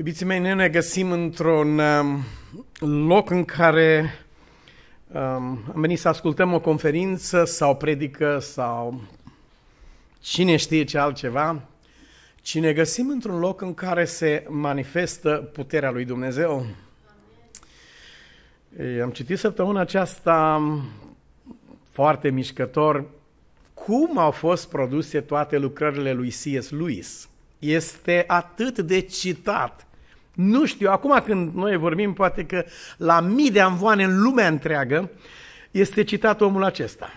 Iubiții mei, noi ne găsim într-un um, loc în care um, am venit să ascultăm o conferință sau predică sau cine știe ce altceva, ci ne găsim într-un loc în care se manifestă puterea lui Dumnezeu. Am citit săptămâna aceasta um, foarte mișcător cum au fost produse toate lucrările lui C.S. Lewis. Este atât de citat nu știu, acum când noi vorbim, poate că la mii de amvoane în lumea întreagă este citat omul acesta.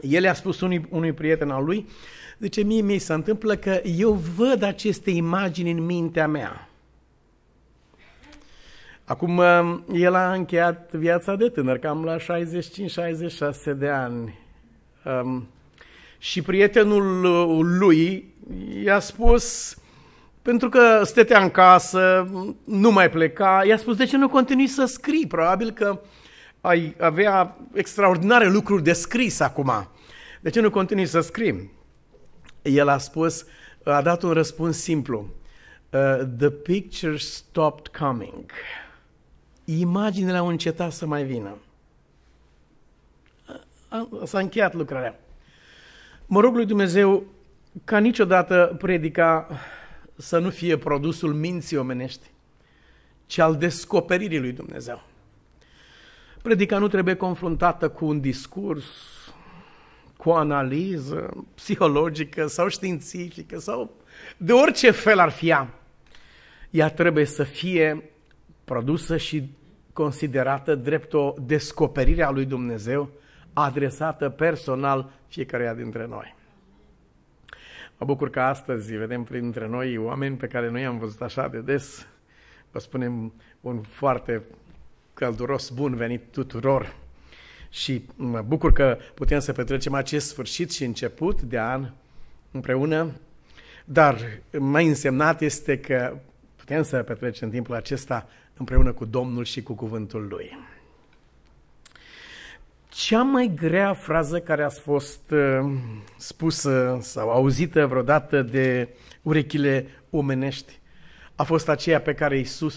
El a spus unui, unui prieten al lui, zice, mie mi se întâmplă că eu văd aceste imagini în mintea mea. Acum, eh, el a încheiat viața de tânăr, cam la 65-66 de ani. Um, și prietenul lui i-a spus, pentru că stătea în casă, nu mai pleca. I-a spus, de ce nu continui să scrii? Probabil că ai avea extraordinare lucruri de scris acum. De ce nu continui să scrii? El a spus, a dat un răspuns simplu. Uh, the pictures stopped coming. Imaginele au încetat să mai vină. S-a încheiat lucrarea. Mă rog lui Dumnezeu ca niciodată predica să nu fie produsul minții omenești, ci al descoperirii lui Dumnezeu. Predica nu trebuie confruntată cu un discurs, cu o analiză psihologică sau științifică sau de orice fel ar fi ea. Ea trebuie să fie produsă și considerată drept o descoperire a lui Dumnezeu adresată personal fiecăruia dintre noi. Mă bucur că astăzi vedem printre noi oameni pe care noi am văzut așa de des. Vă spunem un foarte călduros bun venit tuturor. Și mă bucur că putem să petrecem acest sfârșit și început de an împreună, dar mai însemnat este că putem să petrecem timpul acesta împreună cu Domnul și cu cuvântul Lui. Cea mai grea frază care a fost uh, spusă sau auzită vreodată de urechile omenești a fost aceea pe care Isus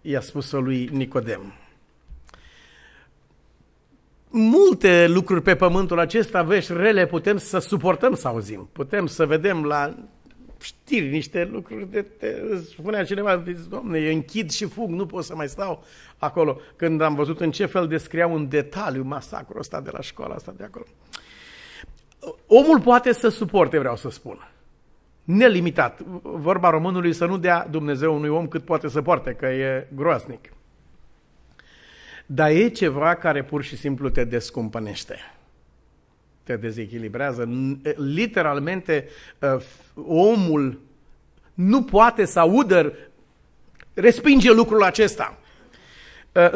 i-a spus-o lui Nicodem. Multe lucruri pe pământul acesta, vești rele, putem să suportăm să auzim, putem să vedem la știri, niște lucruri de te... Spunea cineva, zice, domne, eu închid și fug, nu pot să mai stau acolo. Când am văzut în ce fel descriau un detaliu masacrul ăsta de la școala asta de acolo. Omul poate să suporte, vreau să spun. Nelimitat. Vorba românului să nu dea Dumnezeu unui om cât poate să poarte, că e groaznic. Dar e ceva care pur și simplu te descumpănește te dezechilibrează. Literalmente, omul nu poate să audă, respinge lucrul acesta.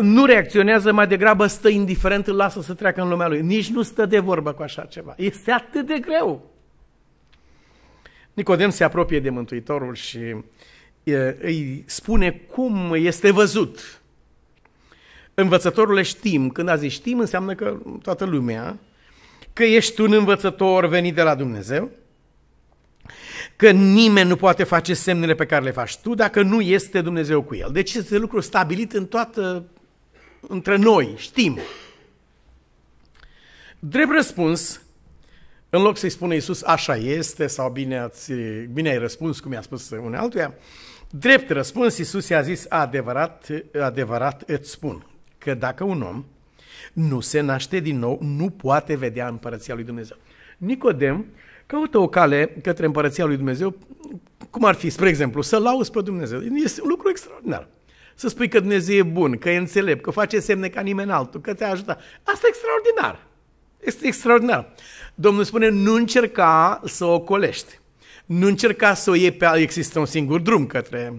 Nu reacționează, mai degrabă stă indiferent, îl lasă să treacă în lumea lui. Nici nu stă de vorbă cu așa ceva. Este atât de greu. Nicodem se apropie de Mântuitorul și îi spune cum este văzut. Învățătorule știm, când a zis știm înseamnă că toată lumea că ești un învățător venit de la Dumnezeu, că nimeni nu poate face semnele pe care le faci tu dacă nu este Dumnezeu cu el. Deci este lucru stabilit în toată, între noi, știm. Drept răspuns, în loc să-i spune Iisus așa este sau bine, ați, bine ai răspuns, cum i-a spus unei altuia, drept răspuns, Iisus i-a zis adevărat, adevărat îți spun că dacă un om nu se naște din nou, nu poate vedea împărăția lui Dumnezeu. Nicodem caută o cale către împărăția lui Dumnezeu, cum ar fi, spre exemplu, să auzi pe Dumnezeu. Este un lucru extraordinar. Să spui că Dumnezeu e bun, că e înțelept, că face semne ca nimeni altul, că te-a ajutat. Asta e extraordinar. Este extraordinar. Domnul spune, nu încerca să o colești. Nu încerca să o iei pe... Există un singur drum către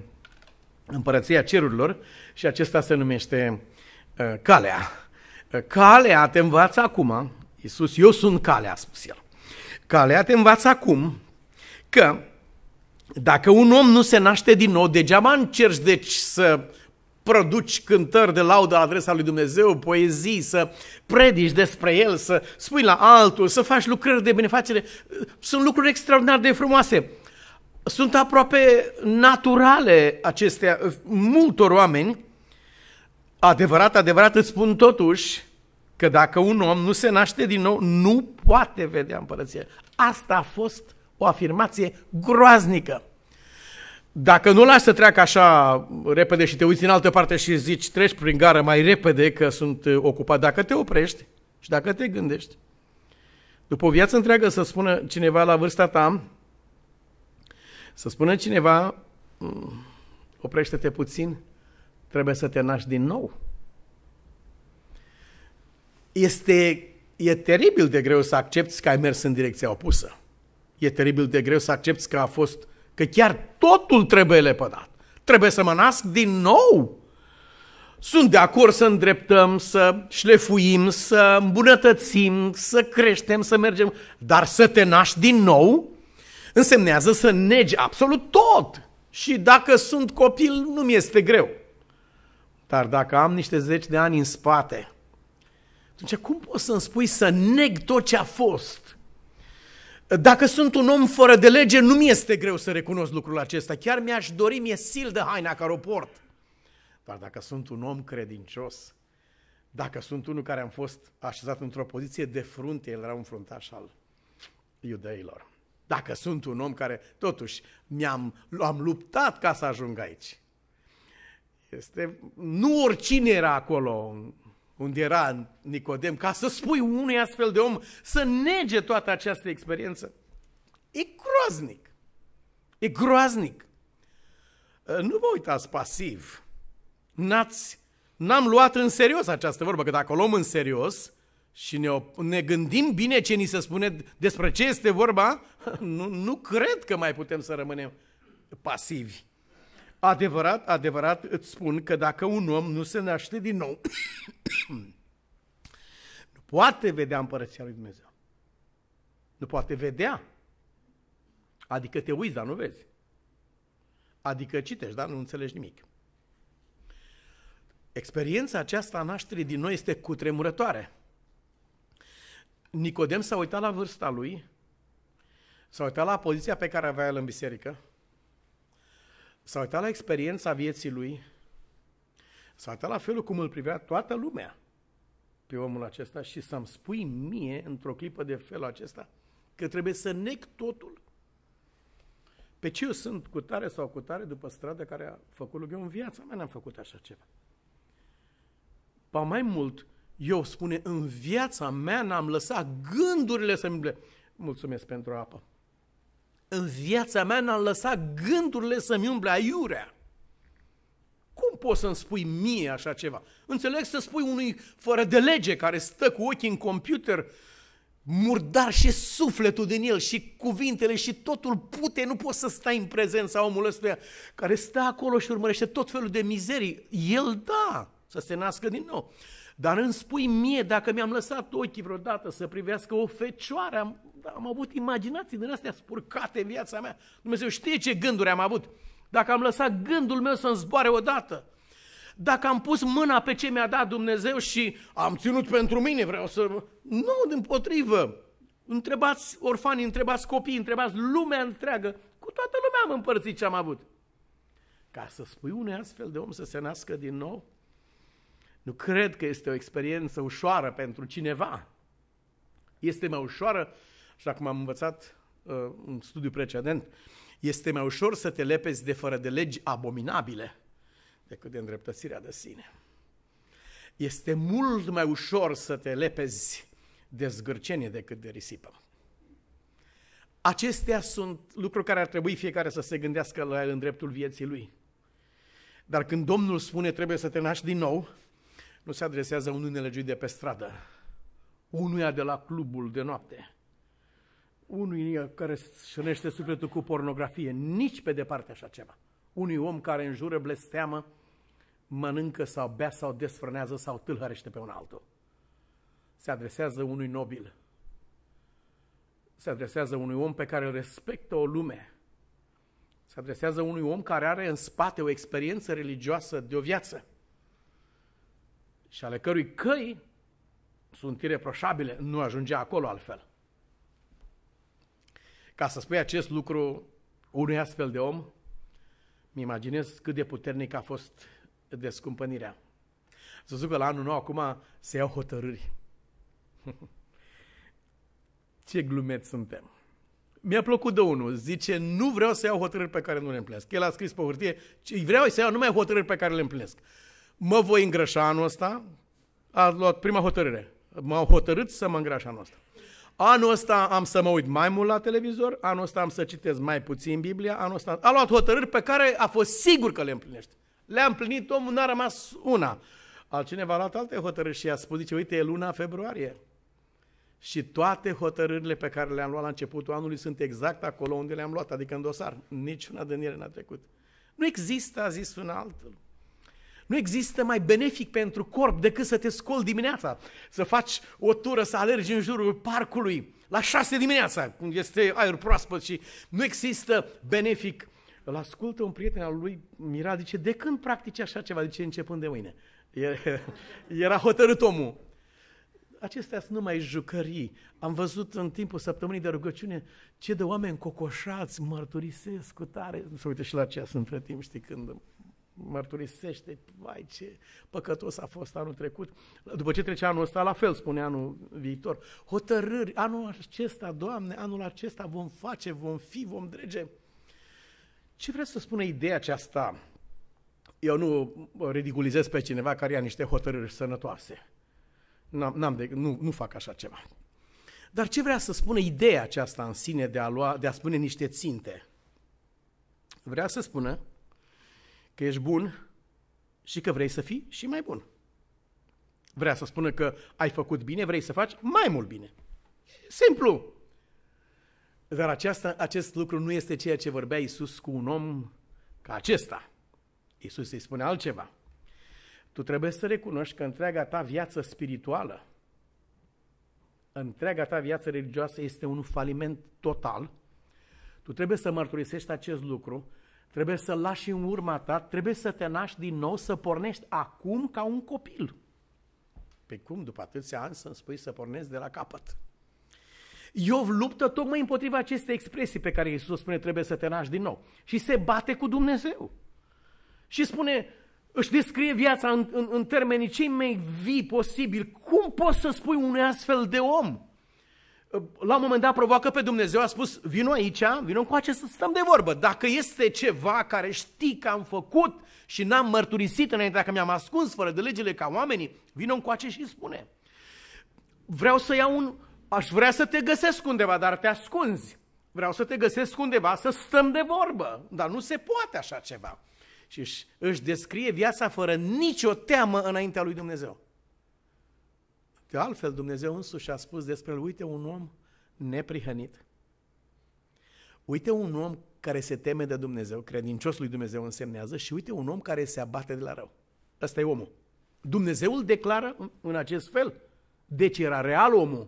împărăția cerurilor și acesta se numește uh, calea. Calea te învață acum, Iisus, eu sunt calea, a spus el. Calea te învață acum că dacă un om nu se naște din nou, degeaba încerci deci să produci cântări de laudă la adresa lui Dumnezeu, poezii, să predici despre el, să spui la altul, să faci lucrări de benefacere. Sunt lucruri extraordinar de frumoase. Sunt aproape naturale acestea multor oameni Adevărat, adevărat îți spun totuși că dacă un om nu se naște din nou, nu poate vedea împărăția. Asta a fost o afirmație groaznică. Dacă nu lași să treacă așa repede și te uiți în altă parte și zici treci prin gară mai repede că sunt uh, ocupat, dacă te oprești și dacă te gândești, după o viață întreagă să spună cineva la vârsta ta, să spună cineva, mm, oprește-te puțin, Trebuie să te naști din nou. Este, e teribil de greu să accepti că ai mers în direcția opusă. E teribil de greu să accepti că a fost, că chiar totul trebuie lepădat. Trebuie să mă nasc din nou. Sunt de acord să îndreptăm, să șlefuim, să îmbunătățim, să creștem, să mergem, dar să te naști din nou însemnează să negi absolut tot. Și dacă sunt copil, nu mi este greu. Dar dacă am niște zeci de ani în spate, atunci cum poți să-mi spui să neg tot ce a fost? Dacă sunt un om fără de lege, nu mi este greu să recunosc lucrul acesta. Chiar mi-aș dori, mi-e sil de haina care o port. Dar dacă sunt un om credincios, dacă sunt unul care am fost așezat într-o poziție de frunte, el era un fruntaș al iudeilor. Dacă sunt un om care, totuși, mi-am am luptat ca să ajung aici. Este, nu oricine era acolo unde era Nicodem, ca să spui unui astfel de om să nege toată această experiență. E groaznic. E groaznic. Ă, nu vă uitați pasiv. N-ați, n-am luat în serios această vorbă, că dacă o luăm în serios și ne, ne gândim bine ce ni se spune despre ce este vorba, nu, nu cred că mai putem să rămânem pasivi. Adevărat, adevărat îți spun că dacă un om nu se naște din nou, nu poate vedea împărăția lui Dumnezeu. Nu poate vedea. Adică te uiți, dar nu vezi. Adică citești, dar nu înțelegi nimic. Experiența aceasta a nașterii din noi este cutremurătoare. Nicodem s-a uitat la vârsta lui, s-a uitat la poziția pe care avea el în biserică, S-a uitat la experiența vieții lui, s-a uitat la felul cum îl privea toată lumea pe omul acesta și să-mi spui mie, într-o clipă de felul acesta, că trebuie să nec totul. Pe ce eu sunt cu tare sau cu tare după stradă care a făcut lui eu în viața mea n-am făcut așa ceva. Pa mai mult, eu spune, în viața mea n-am lăsat gândurile să-mi... Mulțumesc pentru apă. În viața mea n-am lăsat gândurile să-mi umble aiurea. Cum poți să-mi spui mie așa ceva? Înțeleg să spui unui fără de lege care stă cu ochii în computer, murdar și sufletul din el și cuvintele și totul pute, nu poți să stai în prezența omului ăsta care stă acolo și urmărește tot felul de mizerii. El da, să se nască din nou. Dar îmi spui mie, dacă mi-am lăsat ochii vreodată să privească o fecioară, am, am avut imaginații din astea spurcate în viața mea. Dumnezeu știe ce gânduri am avut. Dacă am lăsat gândul meu să-mi zboare odată, dacă am pus mâna pe ce mi-a dat Dumnezeu și am ținut pentru mine, vreau să... Nu, din potrivă. Întrebați orfanii, întrebați copii, întrebați lumea întreagă. Cu toată lumea am împărțit ce am avut. Ca să spui unui astfel de om să se nască din nou, nu cred că este o experiență ușoară pentru cineva. Este mai ușoară, așa cum am învățat uh, în studiu precedent, este mai ușor să te lepezi de fără de legi abominabile decât de îndreptățirea de sine. Este mult mai ușor să te lepezi de zgârcenie decât de risipă. Acestea sunt lucruri care ar trebui fiecare să se gândească la el în dreptul vieții lui. Dar când Domnul spune trebuie să te naști din nou, nu se adresează unui nelegiuit de pe stradă, unuia de la clubul de noapte, unui care șănește sufletul cu pornografie, nici pe departe așa ceva. Unui om care înjură, blesteamă, mănâncă sau bea sau desfrânează sau tâlhărește pe un altul. Se adresează unui nobil. Se adresează unui om pe care îl respectă o lume. Se adresează unui om care are în spate o experiență religioasă de o viață și ale cărui căi sunt ireproșabile, nu ajungea acolo altfel. Ca să spui acest lucru unui astfel de om, mi imaginez cât de puternic a fost descumpănirea. Să zic că la anul nou acum se iau hotărâri. Ce glumeți suntem! Mi-a plăcut de unul, zice, nu vreau să iau hotărâri pe care nu le împlinesc. El a scris pe hârtie, vreau să iau numai hotărâri pe care le împlinesc mă voi îngrășa anul ăsta, a luat prima hotărâre. m au hotărât să mă îngraș anul ăsta. Anul ăsta am să mă uit mai mult la televizor, anul ăsta am să citesc mai puțin Biblia, anul ăsta... A luat hotărâri pe care a fost sigur că le împlinește. Le-a împlinit omul, n-a rămas una. Altcineva a luat alte hotărâri și a spus, zice, uite, e luna februarie. Și toate hotărârile pe care le-am luat la începutul anului sunt exact acolo unde le-am luat, adică în dosar. Niciuna din ele n-a trecut. Nu există, a zis un altul. Nu există mai benefic pentru corp decât să te scoli dimineața, să faci o tură, să alergi în jurul parcului la șase dimineața, când este aer proaspăt și nu există benefic. Îl ascultă un prieten al lui Mira, zice, de când practici așa ceva? Zice, începând de mâine. Era hotărât omul. Acestea sunt numai jucării. Am văzut în timpul săptămânii de rugăciune ce de oameni cocoșați mărturisesc cu tare. Să uite și la ceas între timp, știi, când mărturisește, vai ce păcătos a fost anul trecut. După ce trece anul ăsta, la fel spune anul viitor. Hotărâri, anul acesta, Doamne, anul acesta vom face, vom fi, vom drege. Ce vrea să spună ideea aceasta? Eu nu ridiculizez pe cineva care ia niște hotărâri sănătoase. N-am, n-am de, nu, nu fac așa ceva. Dar ce vrea să spună ideea aceasta în sine de a, lua, de a spune niște ținte? Vrea să spună că ești bun și că vrei să fii și mai bun. Vrea să spună că ai făcut bine, vrei să faci mai mult bine. Simplu. Dar aceasta, acest lucru nu este ceea ce vorbea Isus cu un om ca acesta. Isus îi spune altceva. Tu trebuie să recunoști că întreaga ta viață spirituală, întreaga ta viață religioasă este un faliment total. Tu trebuie să mărturisești acest lucru Trebuie să lași în urma ta, trebuie să te naști din nou, să pornești acum ca un copil. Pe cum, după atâția ani, să-mi spui să pornești de la capăt? Iov luptă tocmai împotriva acestei expresii pe care Iisus spune trebuie să te naști din nou. Și se bate cu Dumnezeu. Și spune, își descrie viața în, în, în termenii cei mai vii posibil. Cum poți să spui unui astfel de om? la un moment dat provoacă pe Dumnezeu, a spus, vino aici, vino încoace să stăm de vorbă. Dacă este ceva care știi că am făcut și n-am mărturisit înainte, dacă mi-am ascuns fără de legile ca oamenii, vino încoace și spune. Vreau să iau un... Aș vrea să te găsesc undeva, dar te ascunzi. Vreau să te găsesc undeva, să stăm de vorbă. Dar nu se poate așa ceva. Și își, își descrie viața fără nicio teamă înaintea lui Dumnezeu. De altfel, Dumnezeu însuși a spus despre el, uite un om neprihănit. Uite un om care se teme de Dumnezeu, credincios lui Dumnezeu însemnează, și uite un om care se abate de la rău. Ăsta e omul. Dumnezeul declară în acest fel. Deci era real omul.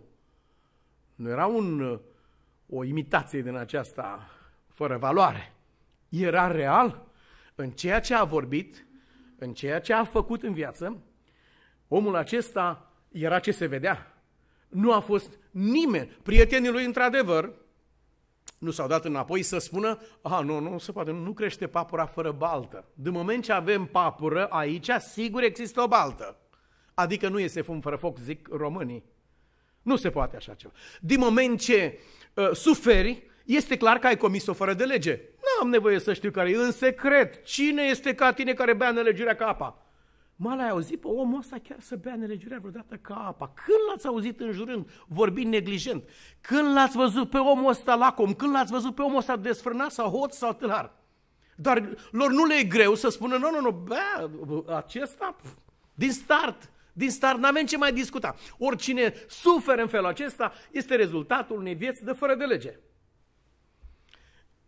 Nu era un, o imitație din aceasta fără valoare. Era real în ceea ce a vorbit, în ceea ce a făcut în viață. Omul acesta era ce se vedea. Nu a fost nimeni. Prietenii lui, într-adevăr, nu s-au dat înapoi să spună, a, nu, nu se poate, nu crește papura fără baltă. De moment ce avem papură aici, sigur există o baltă. Adică nu este fum fără foc, zic românii. Nu se poate așa ceva. Din moment ce uh, suferi, este clar că ai comis-o fără de lege. Nu am nevoie să știu care e. În secret, cine este ca tine care bea nelegirea ca apa? Mă, l-ai auzit pe omul ăsta chiar să bea nelegiurea vreodată ca apa? Când l-ați auzit înjurând, vorbind neglijent? Când l-ați văzut pe omul ăsta lacom? Când l-ați văzut pe omul ăsta desfrânat sau hot sau tâlhar? Dar lor nu le e greu să spună, nu, nu, nu, bea, acesta, pf, din start, din start n avem ce mai discuta. Oricine suferă în felul acesta este rezultatul unei vieți de fără de lege.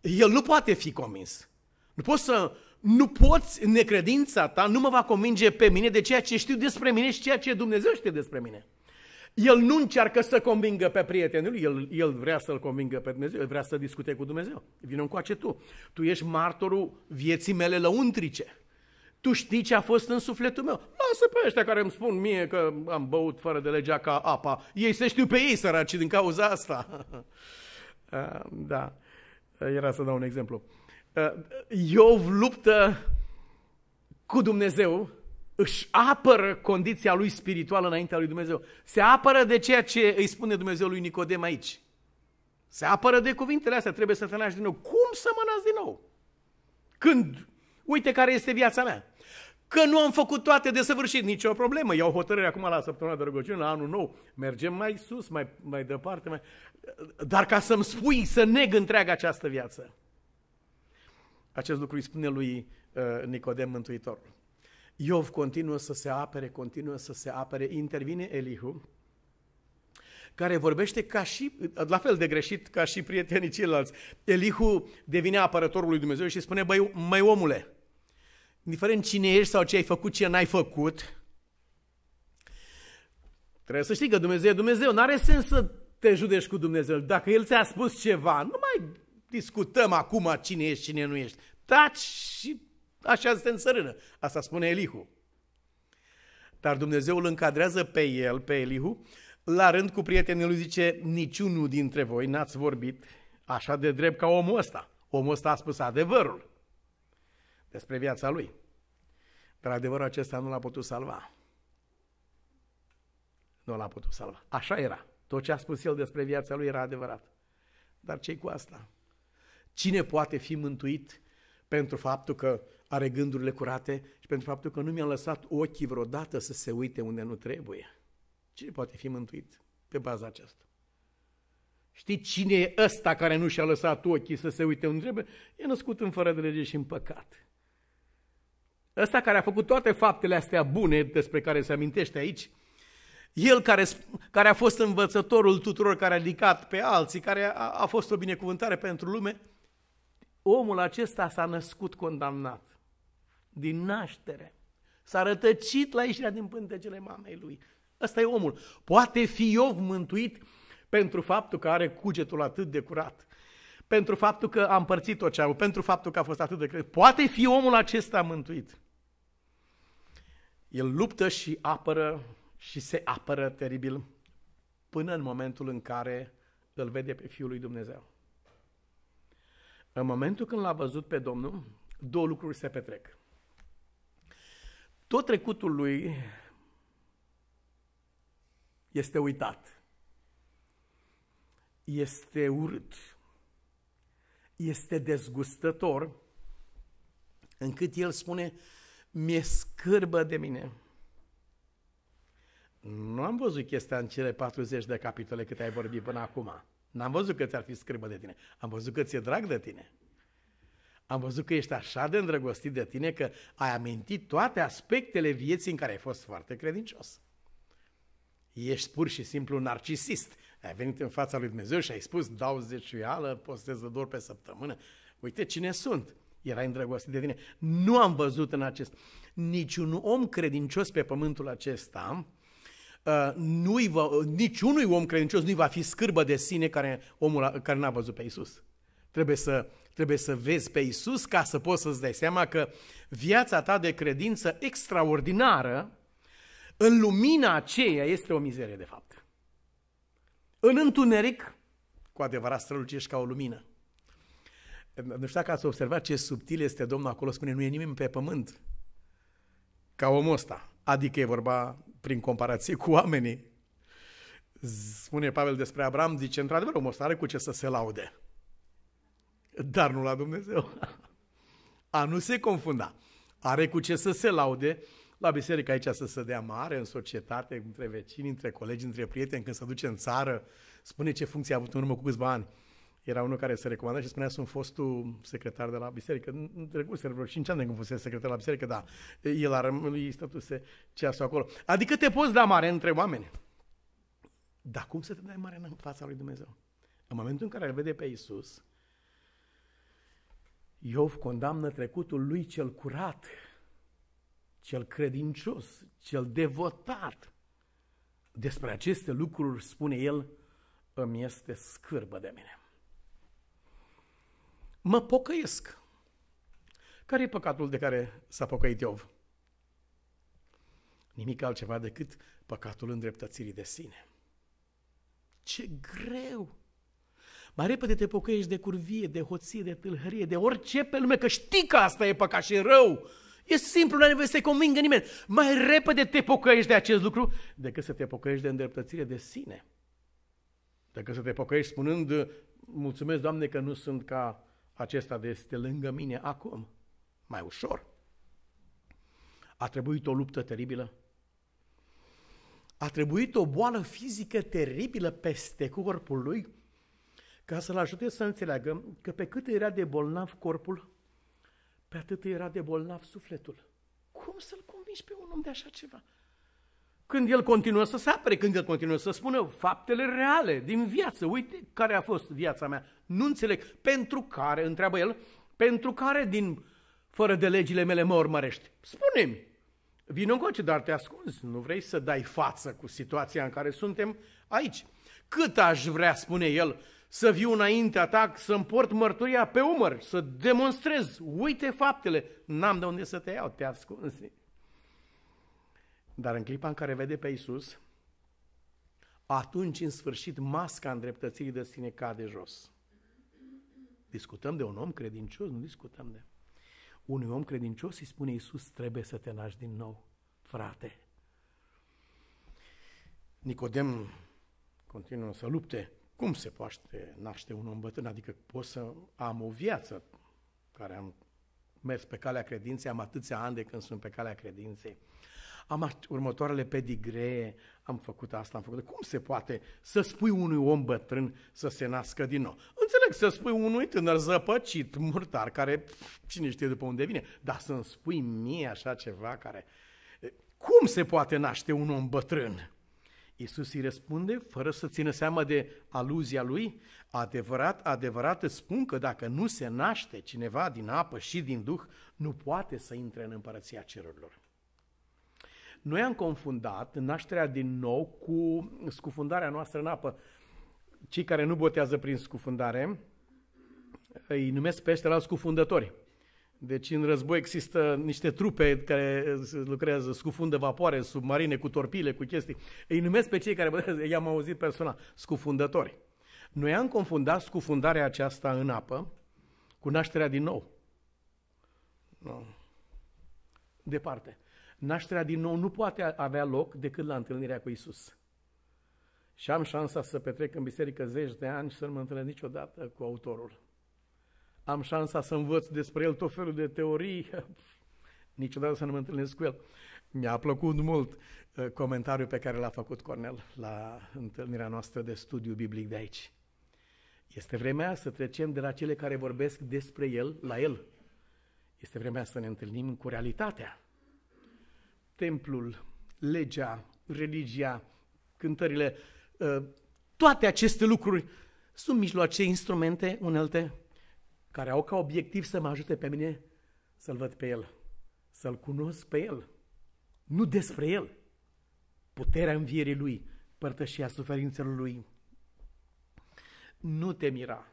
El nu poate fi convins. Nu poți să nu poți, necredința ta nu mă va convinge pe mine de ceea ce știu despre mine și ceea ce Dumnezeu știe despre mine. El nu încearcă să convingă pe prietenul, el, el vrea să-l convingă pe Dumnezeu, el vrea să discute cu Dumnezeu. Vino coace tu. Tu ești martorul vieții mele lăuntrice. Tu știi ce a fost în sufletul meu. Lasă pe ăștia care îmi spun mie că am băut fără de legea ca apa. Ei se știu pe ei, săraci, din cauza asta. Ah, da, era să dau un exemplu. Uh, Iov luptă cu Dumnezeu, își apără condiția lui spirituală înaintea lui Dumnezeu. Se apără de ceea ce îi spune Dumnezeu lui Nicodem aici. Se apără de cuvintele astea, trebuie să te naști din nou. Cum să mă naști din nou? Când? Uite care este viața mea. Că nu am făcut toate de săvârșit, nicio problemă. Iau hotărâre acum la săptămâna de rugăciune, la anul nou. Mergem mai sus, mai, mai departe. Mai... Dar ca să-mi spui să neg întreaga această viață. Acest lucru îi spune lui uh, Nicodem Mântuitor. Iov continuă să se apere, continuă să se apere, intervine Elihu, care vorbește ca și, la fel de greșit ca și prietenii ceilalți. Elihu devine apărătorul lui Dumnezeu și spune, băi, mai omule, indiferent cine ești sau ce ai făcut, ce n-ai făcut, trebuie să știi că Dumnezeu e Dumnezeu, n-are sens să te judești cu Dumnezeu. Dacă El ți-a spus ceva, nu mai discutăm acum cine ești, cine nu ești. Taci și așa se însărână. Asta spune Elihu. Dar Dumnezeu îl încadrează pe el, pe Elihu, la rând cu prietenii lui zice, niciunul dintre voi n-ați vorbit așa de drept ca omul ăsta. Omul ăsta a spus adevărul despre viața lui. Dar adevărul acesta nu l-a putut salva. Nu l-a putut salva. Așa era. Tot ce a spus el despre viața lui era adevărat. Dar ce cu asta? Cine poate fi mântuit pentru faptul că are gândurile curate și pentru faptul că nu mi a lăsat ochii vreodată să se uite unde nu trebuie? Cine poate fi mântuit pe baza aceasta? Știi cine e ăsta care nu și-a lăsat ochii să se uite unde trebuie? E născut în fără de lege și în păcat. Ăsta care a făcut toate faptele astea bune despre care se amintește aici, el care, care a fost învățătorul tuturor, care a ridicat pe alții, care a, a fost o binecuvântare pentru lume, omul acesta s-a născut condamnat din naștere. S-a rătăcit la ieșirea din pântecele mamei lui. Ăsta e omul. Poate fi Iov mântuit pentru faptul că are cugetul atât de curat, pentru faptul că a împărțit oceanul, pentru faptul că a fost atât de cred. Poate fi omul acesta mântuit. El luptă și apără și se apără teribil până în momentul în care îl vede pe Fiul lui Dumnezeu. În momentul când l-a văzut pe Domnul, două lucruri se petrec. Tot trecutul lui este uitat. Este urât. Este dezgustător încât el spune, mi-e scârbă de mine. Nu am văzut chestia în cele 40 de capitole cât ai vorbit până acum. N-am văzut că ți-ar fi scârbă de tine. Am văzut că ți-e drag de tine. Am văzut că ești așa de îndrăgostit de tine că ai amintit toate aspectele vieții în care ai fost foarte credincios. Ești pur și simplu un narcisist. Ai venit în fața lui Dumnezeu și ai spus, dau zeciuială, postez de două pe săptămână. Uite cine sunt. Era îndrăgostit de tine. Nu am văzut în acest... Niciun om credincios pe pământul acesta Uh, nu-i va, niciunui om credincios nu-i va fi scârbă de sine care, omul care n-a văzut pe Isus. Trebuie să, trebuie să vezi pe Isus ca să poți să-ți dai seama că viața ta de credință extraordinară, în lumina aceea, este o mizerie de fapt. În întuneric, cu adevărat strălucești ca o lumină. Nu știu dacă ați observat ce subtil este Domnul acolo, spune, nu e nimeni pe pământ ca omul ăsta. Adică e vorba prin comparație cu oamenii. Spune Pavel despre Abraham, zice, într-adevăr, omul ăsta are cu ce să se laude. Dar nu la Dumnezeu. A nu se confunda. Are cu ce să se laude la biserică aici să se dea mare, în societate, între vecini, între colegi, între prieteni, când se duce în țară, spune ce funcție a avut în urmă cu câțiva ani era unul care se recomanda și spunea sunt fostul secretar de la biserică. trecut, vreo 5 ani de când fusese secretar la biserică, dar el a rămâi stătuse ceasul acolo. Adică te poți da mare între oameni. Dar cum să te dai mare în fața lui Dumnezeu? În momentul în care îl vede pe Isus, Iov condamnă trecutul lui cel curat, cel credincios, cel devotat. Despre aceste lucruri spune el, îmi este scârbă de mine. Mă pocăiesc. Care e păcatul de care s-a pocăit Iov? Nimic altceva decât păcatul îndreptățirii de sine. Ce greu! Mai repede te pocăiești de curvie, de hoție, de tâlhărie, de orice pe lume, că știi că asta e păcat și rău. E simplu, nu ai nevoie să-i convingă nimeni. Mai repede te pocăiești de acest lucru decât să te pocăiești de îndreptățire de sine. Decât să te pocăiești spunând, mulțumesc, Doamne, că nu sunt ca acesta de este lângă mine acum, mai ușor. A trebuit o luptă teribilă. A trebuit o boală fizică teribilă peste corpul lui ca să-l ajute să înțeleagă că pe cât era de bolnav corpul, pe atât era de bolnav sufletul. Cum să-l convingi pe un om de așa ceva? Când el continuă să se apere, când el continuă să spună faptele reale din viață, uite care a fost viața mea, nu înțeleg, pentru care, întreabă el, pentru care din fără de legile mele mă urmărești? Spune-mi, vină încoace, dar te ascunzi, nu vrei să dai față cu situația în care suntem aici. Cât aș vrea, spune el, să viu înainte atac, să-mi port mărturia pe umăr, să demonstrez, uite faptele, n-am de unde să te iau, te ascunzi. Dar în clipa în care vede pe Isus, atunci, în sfârșit, masca îndreptățirii de sine cade jos. Discutăm de un om credincios, nu discutăm de... Unui om credincios îi spune Iisus, trebuie să te naști din nou, frate. Nicodem continuă să lupte. Cum se poate naște un om bătrân? Adică pot să am o viață care am mers pe calea credinței, am atâția ani de când sunt pe calea credinței am următoarele pedigree, am făcut asta, am făcut... Cum se poate să spui unui om bătrân să se nască din nou? Înțeleg să spui unui tânăr zăpăcit, murtar, care cine știe după unde vine, dar să-mi spui mie așa ceva care... Cum se poate naște un om bătrân? Iisus îi răspunde, fără să țină seama de aluzia lui, adevărat, adevărat îți spun că dacă nu se naște cineva din apă și din duh, nu poate să intre în împărăția cerurilor. Noi am confundat nașterea din nou cu scufundarea noastră în apă. Cei care nu botează prin scufundare îi numesc pe ăștia la scufundători. Deci în război există niște trupe care lucrează, scufundă vapoare, submarine, cu torpile, cu chestii. Îi numesc pe cei care, i-am auzit personal, scufundători. Noi am confundat scufundarea aceasta în apă cu nașterea din nou. Departe. Nașterea din nou nu poate avea loc decât la întâlnirea cu Isus. Și am șansa să petrec în biserică zeci de ani și să nu mă întâlnesc niciodată cu autorul. Am șansa să învăț despre el tot felul de teorii, niciodată să nu mă întâlnesc cu el. Mi-a plăcut mult uh, comentariul pe care l-a făcut Cornel la întâlnirea noastră de studiu biblic de aici. Este vremea să trecem de la cele care vorbesc despre el la el. Este vremea să ne întâlnim cu realitatea templul, legea, religia, cântările, ă, toate aceste lucruri sunt mijloace, instrumente, unelte, care au ca obiectiv să mă ajute pe mine să-L văd pe El, să-L cunosc pe El, nu despre El. Puterea învierii Lui, părtășia suferințelor Lui. Nu te mira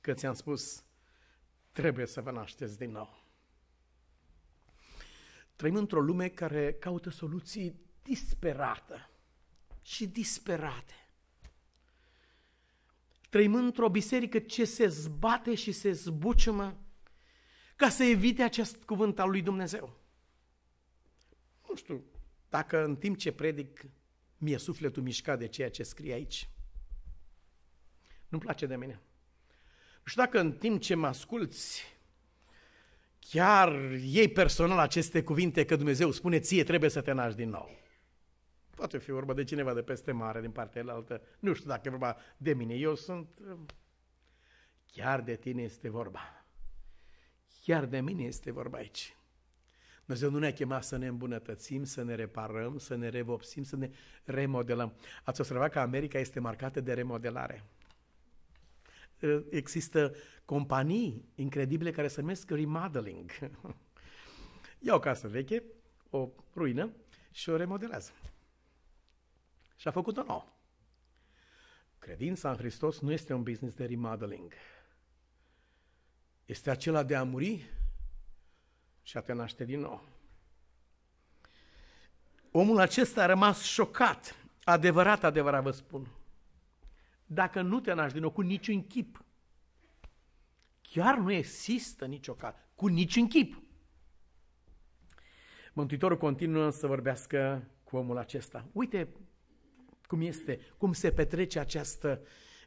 că ți-am spus, trebuie să vă nașteți din nou. Trăim într-o lume care caută soluții disperată și disperate. Trăim într-o biserică ce se zbate și se zbucemă ca să evite acest cuvânt al lui Dumnezeu. Nu știu dacă în timp ce predic mie sufletul mișcat de ceea ce scrie aici. Nu-mi place de mine. Nu știu dacă în timp ce mă asculți chiar ei personal aceste cuvinte că Dumnezeu spune ție trebuie să te naști din nou. Poate fi vorba de cineva de peste mare, din partea altă. Nu știu dacă e vorba de mine. Eu sunt... Um, chiar de tine este vorba. Chiar de mine este vorba aici. Dumnezeu nu ne-a chemat să ne îmbunătățim, să ne reparăm, să ne revopsim, să ne remodelăm. Ați observat că America este marcată de remodelare. Uh, există companii incredibile care se numesc remodeling. Ia o casă veche, o ruină și o remodelează. Și a făcut-o nouă. Credința în Hristos nu este un business de remodeling. Este acela de a muri și a te naște din nou. Omul acesta a rămas șocat, adevărat, adevărat vă spun, dacă nu te naști din nou cu niciun chip. Chiar nu există nicio cale, cu niciun chip. Mântuitorul continuă să vorbească cu omul acesta. Uite cum este, cum se petrece această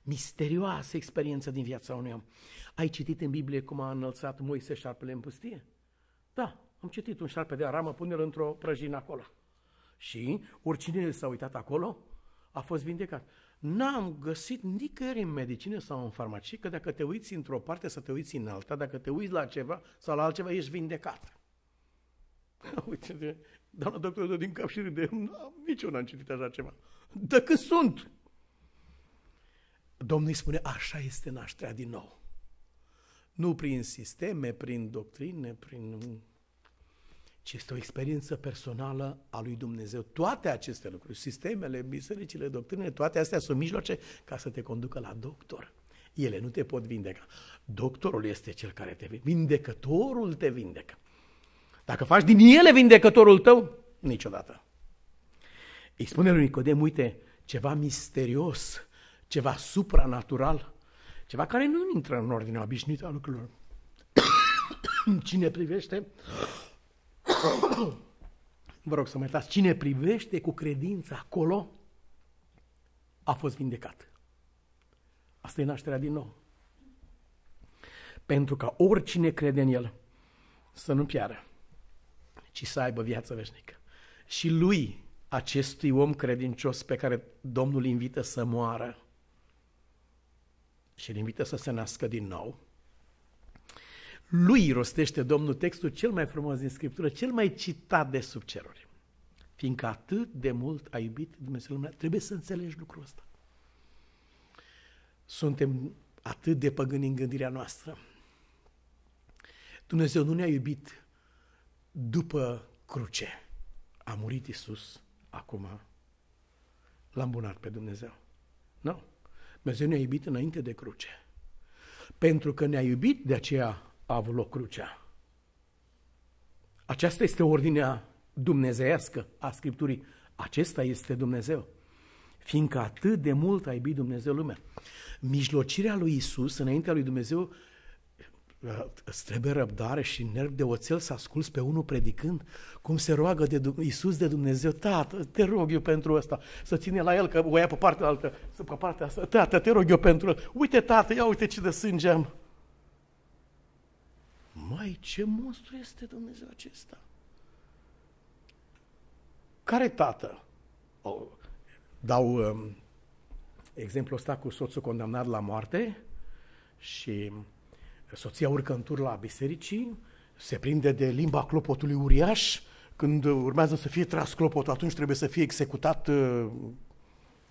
misterioasă experiență din viața unui om. Ai citit în Biblie cum a înălțat Moise șarpele în pustie? Da, am citit un șarpe de aramă, pune-l într-o prăjină acolo. Și oricine s-a uitat acolo a fost vindecat. N-am găsit nicăieri în medicină sau în farmacie că dacă te uiți într-o parte să te uiți în alta, dacă te uiți la ceva sau la altceva, ești vindecat. Uite, doamna doctor din cap și râde, nici eu n-am citit așa ceva. De când sunt? Domnul îi spune, așa este nașterea din nou. Nu prin sisteme, prin doctrine, prin ci este o experiență personală a lui Dumnezeu. Toate aceste lucruri, sistemele, bisericile, doctrinele, toate astea sunt mijloace ca să te conducă la doctor. Ele nu te pot vindeca. Doctorul este cel care te vindecă. Vindecătorul te vindecă. Dacă faci din ele vindecătorul tău, niciodată. Îi spune lui Nicodem, uite, ceva misterios, ceva supranatural, ceva care nu intră în ordinea obișnuită a lucrurilor. Cine privește Vă rog să mă iertați, cine privește cu credință acolo a fost vindecat. Asta e nașterea din nou. Pentru ca oricine crede în el să nu piară, ci să aibă viață veșnică. Și lui, acestui om credincios pe care Domnul invită să moară și îl invită să se nască din nou, lui rostește Domnul textul cel mai frumos din Scriptură, cel mai citat de sub ceruri. Fiindcă atât de mult a iubit Dumnezeu lumea, trebuie să înțelegi lucrul ăsta. Suntem atât de păgâni în gândirea noastră. Dumnezeu nu ne-a iubit după cruce. A murit Isus, acum l-am bunat pe Dumnezeu. Nu. Dumnezeu ne-a iubit înainte de cruce. Pentru că ne-a iubit, de aceea a avut loc crucea. Aceasta este ordinea dumnezeiască a Scripturii. Acesta este Dumnezeu. Fiindcă atât de mult a iubit Dumnezeu lumea. Mijlocirea lui Isus înaintea lui Dumnezeu uh, îți trebuie răbdare și nerv de oțel să asculți pe unul predicând cum se roagă de Iisus de Dumnezeu, Tată, te rog eu pentru asta, să ține la el, că o ia pe partea altă, să pe partea asta, Tată, te rog eu pentru el, uite Tată, ia uite ce de sânge am. Mai ce monstru este Dumnezeu acesta? Care tată? Oh, dau um, exemplul ăsta cu soțul condamnat la moarte și soția urcă în tur la bisericii, se prinde de limba clopotului uriaș, când urmează să fie tras clopotul, atunci trebuie să fie executat uh,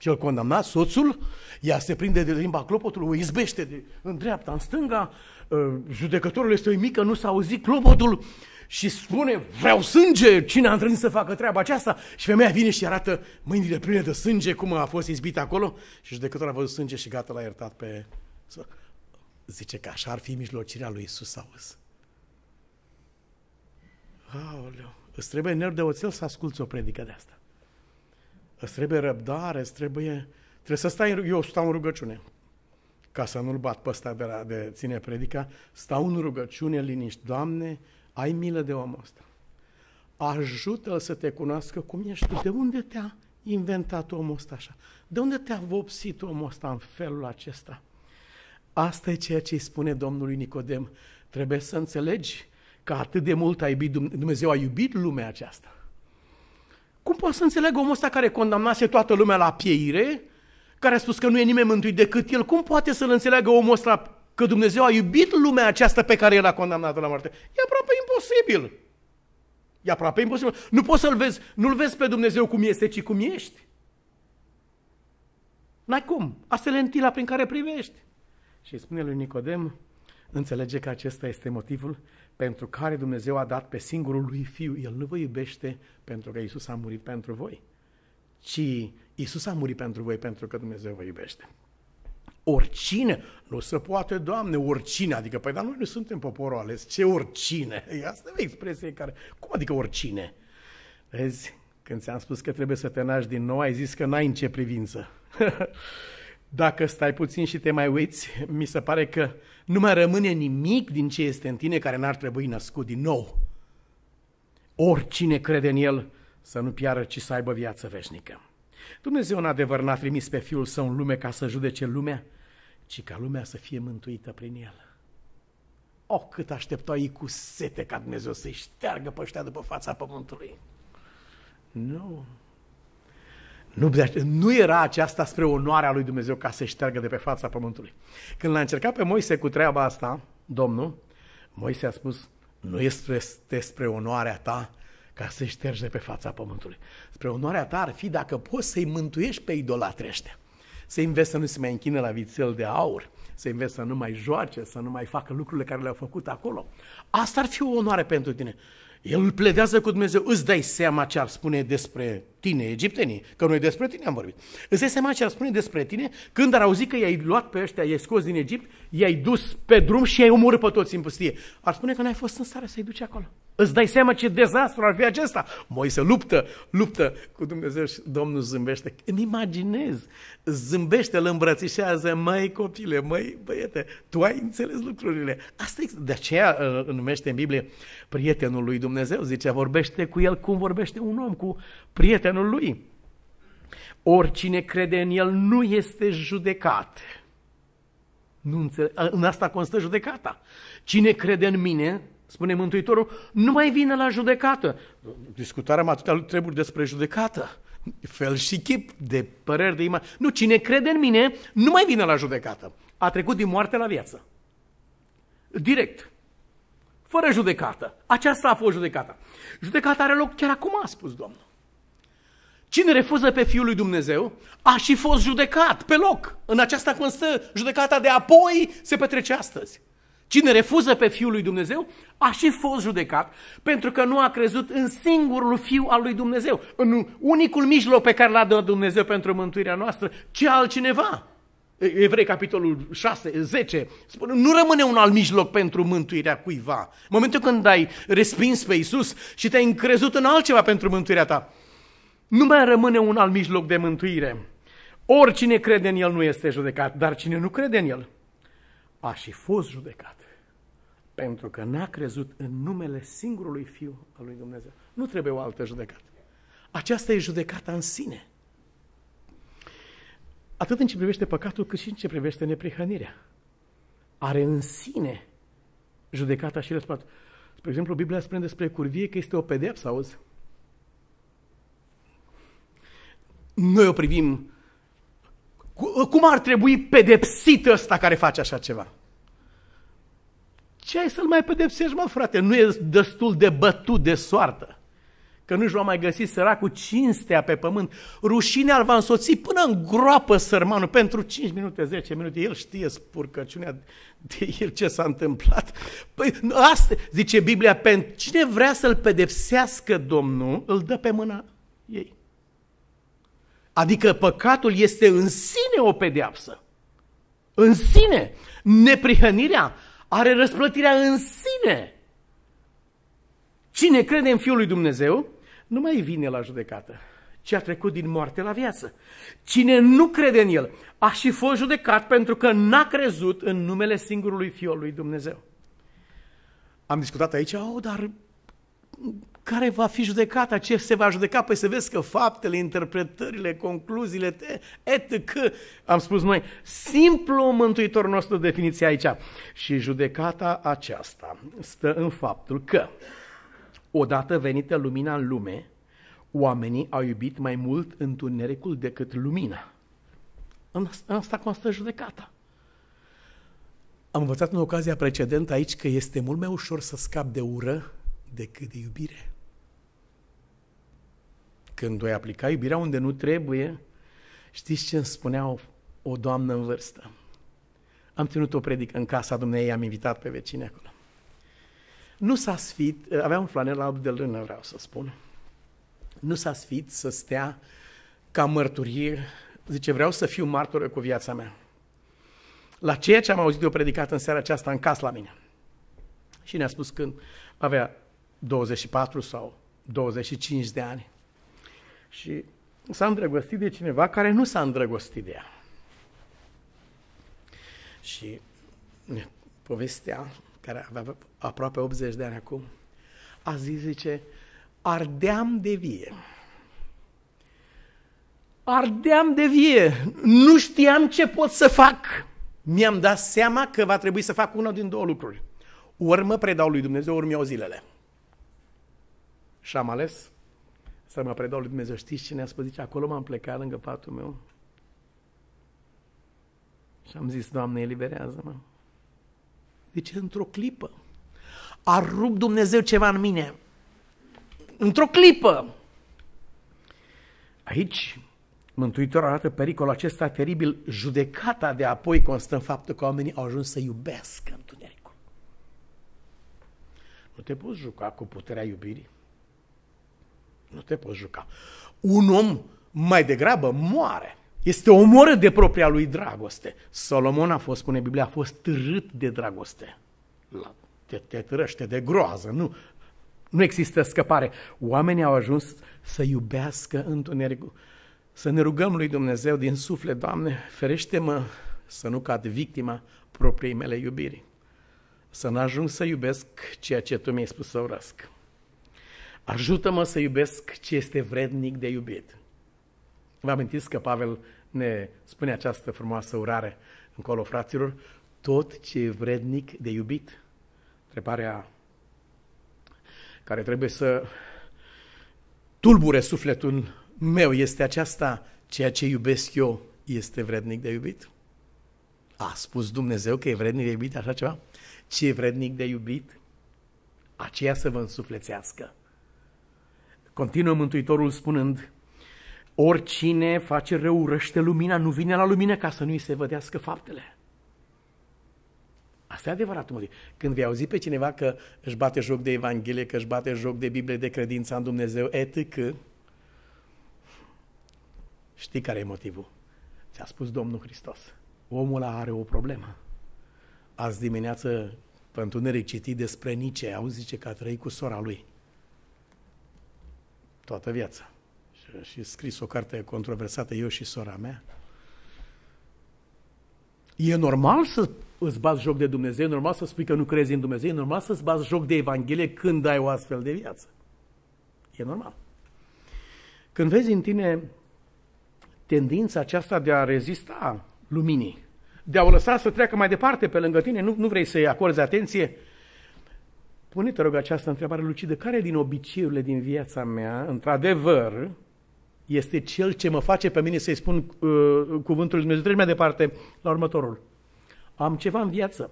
cel condamnat, soțul, ea se prinde de limba clopotului, o izbește de, în dreapta, în stânga, ă, judecătorul este o mică, nu s-a auzit clopotul și spune, vreau sânge, cine a întâlnit să facă treaba aceasta? Și femeia vine și arată mâinile pline de sânge, cum a fost izbită acolo și judecătorul a văzut sânge și gata, l-a iertat pe... Zice că așa ar fi mijlocirea lui Isus auzi. Aoleu, îți trebuie nerv de oțel să asculți o predică de asta îți trebuie răbdare, îți trebuie... Trebuie să stai, în, eu stau în rugăciune, ca să nu-l bat pe ăsta de, la, de ține predica, stau în rugăciune liniști. Doamne, ai milă de omul ăsta. Ajută-l să te cunoască cum ești De unde te-a inventat omul ăsta așa? De unde te-a vopsit omul ăsta în felul acesta? Asta e ceea ce îi spune Domnului Nicodem. Trebuie să înțelegi că atât de mult a iubit Dumnezeu, a iubit lumea aceasta cum poate să înțeleagă omul ăsta care condamnase toată lumea la pieire, care a spus că nu e nimeni mântuit decât el, cum poate să-l înțeleagă omul ăsta că Dumnezeu a iubit lumea aceasta pe care el a condamnat-o la moarte? E aproape imposibil. E aproape imposibil. Nu poți să-l vezi, nu-l vezi pe Dumnezeu cum este, ci cum ești. N-ai cum. Asta e lentila prin care privești. Și spune lui Nicodem, înțelege că acesta este motivul pentru care Dumnezeu a dat pe singurul lui Fiu. El nu vă iubește pentru că Isus a murit pentru voi, ci Isus a murit pentru voi pentru că Dumnezeu vă iubește. Oricine? Nu se poate, Doamne, oricine. Adică, păi, dar noi nu suntem poporul ales. Ce oricine? Asta e expresie care... Cum adică oricine? Vezi, când ți-am spus că trebuie să te naști din nou, ai zis că n-ai în ce privință. Dacă stai puțin și te mai uiți, mi se pare că nu mai rămâne nimic din ce este în tine care n-ar trebui născut din nou. Oricine crede în el să nu piară, ci să aibă viață veșnică. Dumnezeu în adevăr n-a trimis pe Fiul Său în lume ca să judece lumea, ci ca lumea să fie mântuită prin El. O, cât aștepta ei cu sete ca Dumnezeu să-i șteargă pe după fața pământului. Nu, nu, nu era aceasta spre onoarea lui Dumnezeu ca să șteargă de pe fața pământului. Când l-a încercat pe Moise cu treaba asta, Domnul, Moise a spus, nu este spre, spre onoarea ta ca să ștergi de pe fața pământului. Spre onoarea ta ar fi dacă poți să-i mântuiești pe idolatrii ăștia. Să-i înveți să nu se mai închină la vițel de aur, să-i înveți să nu mai joace, să nu mai facă lucrurile care le-au făcut acolo. Asta ar fi o onoare pentru tine. El pledează cu Dumnezeu, îți dai seama ce ar spune despre tine, egiptenii, că noi despre tine am vorbit. Îți dai seama ce ar spune despre tine când ar auzi că i-ai luat pe ăștia, i-ai scos din Egipt, i-ai dus pe drum și i-ai omorât pe toți în pustie. Ar spune că n-ai fost în stare să-i duci acolo. Îți dai seama ce dezastru ar fi acesta. Moise luptă, luptă cu Dumnezeu și Domnul zâmbește. Îmi imaginez, zâmbește, îl îmbrățișează, măi copile, măi băiete, tu ai înțeles lucrurile. Asta e, de aceea uh, îl numește în Biblie prietenul lui Dumnezeu, zice, vorbește cu el cum vorbește un om, cu prieten genul lui. Oricine crede în el nu este judecat. Nu înțeleg. În asta constă judecata. Cine crede în mine, spune Mântuitorul, nu mai vine la judecată. Discutarea atâtea treburi despre judecată. Fel și chip de păreri de imagine. Nu, cine crede în mine, nu mai vine la judecată. A trecut din moarte la viață. Direct. Fără judecată. Aceasta a fost judecata. Judecata are loc chiar acum, a spus Domnul. Cine refuză pe Fiul lui Dumnezeu a și fost judecat pe loc. În aceasta constă judecata de apoi se petrece astăzi. Cine refuză pe Fiul lui Dumnezeu a și fost judecat pentru că nu a crezut în singurul Fiu al lui Dumnezeu, în unicul mijloc pe care l-a dat Dumnezeu pentru mântuirea noastră, ce altcineva. Evrei, capitolul 6, 10, spune, nu rămâne un alt mijloc pentru mântuirea cuiva. În momentul când ai respins pe Isus și te-ai încrezut în altceva pentru mântuirea ta, nu mai rămâne un alt mijloc de mântuire. Oricine crede în el nu este judecat, dar cine nu crede în el a și fost judecat. Pentru că n-a crezut în numele singurului Fiu al lui Dumnezeu. Nu trebuie o altă judecată. Aceasta e judecata în sine. Atât în ce privește păcatul, cât și în ce privește neprihănirea. Are în sine judecata și răsplată. Spre exemplu, Biblia spune despre curvie că este o pedeapsă, auzi? noi o privim cum ar trebui pedepsit ăsta care face așa ceva? Ce ai să-l mai pedepsești, mă, frate? Nu e destul de bătut de soartă. Că nu-și va mai găsi săracul cinstea pe pământ. Rușinea îl va însoți până în groapă sărmanul pentru 5 minute, 10 minute. El știe spurcăciunea de el ce s-a întâmplat. Păi, asta zice Biblia, pentru cine vrea să-l pedepsească Domnul, îl dă pe mâna ei. Adică păcatul este în sine o pedeapsă. În sine. Neprihănirea are răsplătirea în sine. Cine crede în Fiul lui Dumnezeu, nu mai vine la judecată, ci a trecut din moarte la viață. Cine nu crede în El, a și fost judecat pentru că n-a crezut în numele singurului Fiul lui Dumnezeu. Am discutat aici, oh, dar care va fi judecata, ce se va judeca, păi să vezi că faptele, interpretările, concluziile, etc., am spus noi, simplu mântuitor nostru definiția aici. Și judecata aceasta stă în faptul că, odată venită lumina în lume, oamenii au iubit mai mult întunericul decât lumina. În asta constă judecata. Am învățat în ocazia precedentă aici că este mult mai ușor să scap de ură decât de iubire când o aplica iubirea unde nu trebuie, știți ce îmi spunea o, o doamnă în vârstă? Am ținut o predică în casa dumneei, am invitat pe vecine acolo. Nu s-a sfit, avea un flanel alb de lână, vreau să spun, nu s-a sfit să stea ca mărturie, zice, vreau să fiu martoră cu viața mea. La ceea ce am auzit eu predicat în seara aceasta în casă la mine. Și ne-a spus când avea 24 sau 25 de ani. Și s-a îndrăgostit de cineva care nu s-a îndrăgostit de ea. Și ne povestea, care avea aproape 80 de ani acum, a zis, zice, ardeam de vie. Ardeam de vie, nu știam ce pot să fac. Mi-am dat seama că va trebui să fac una din două lucruri. Ori mă predau lui Dumnezeu, ori mi-au zilele. Și am ales să mă predau lui Dumnezeu. Știți cine a spus? Zice, acolo m-am plecat lângă patul meu. Și am zis, Doamne, eliberează-mă. Zice, într-o clipă, a rupt Dumnezeu ceva în mine. Într-o clipă. Aici, Mântuitorul arată pericolul acesta teribil. Judecata de apoi constă în faptul că oamenii au ajuns să iubească întunericul. Nu te poți juca cu puterea iubirii. Nu te poți juca. Un om mai degrabă moare. Este omorât de propria lui dragoste. Solomon a fost, spune Biblia, a fost târât de dragoste. Te, te târăște de groază, nu, nu există scăpare. Oamenii au ajuns să iubească întunericul. Să ne rugăm lui Dumnezeu din suflet, Doamne, ferește-mă să nu cad victima propriei mele iubiri. Să nu ajung să iubesc ceea ce Tu mi-ai spus să urăsc. Ajută-mă să iubesc ce este vrednic de iubit. Vă amintiți că Pavel ne spune această frumoasă urare încolo, fraților? Tot ce e vrednic de iubit. Întrebarea care trebuie să tulbure sufletul meu este aceasta, ceea ce iubesc eu este vrednic de iubit? A spus Dumnezeu că e vrednic de iubit așa ceva? Ce e vrednic de iubit? Aceea să vă însuflețească. Continuă Mântuitorul spunând, oricine face rău urăște lumina, nu vine la lumină ca să nu-i se vădească faptele. Asta e adevărat. motiv. Când vei auzi pe cineva că își bate joc de Evanghelie, că își bate joc de Biblie, de credința în Dumnezeu, etc., știi care e motivul. Ți-a spus Domnul Hristos. Omul are o problemă. Azi dimineață, pe întuneric, citi despre Nice, auzi zice că a trăit cu sora lui toată viața. Și, și scris o carte controversată, eu și sora mea. E normal să îți bați joc de Dumnezeu, e normal să spui că nu crezi în Dumnezeu, e normal să-ți bați joc de Evanghelie când ai o astfel de viață. E normal. Când vezi în tine tendința aceasta de a rezista luminii, de a o lăsa să treacă mai departe pe lângă tine, nu, nu vrei să-i acorzi atenție, Pune, te rog, această întrebare lucidă. Care din obiceiurile din viața mea, într-adevăr, este cel ce mă face pe mine să-i spun uh, cuvântul lui Dumnezeu? Treci mai departe la următorul. Am ceva în viață,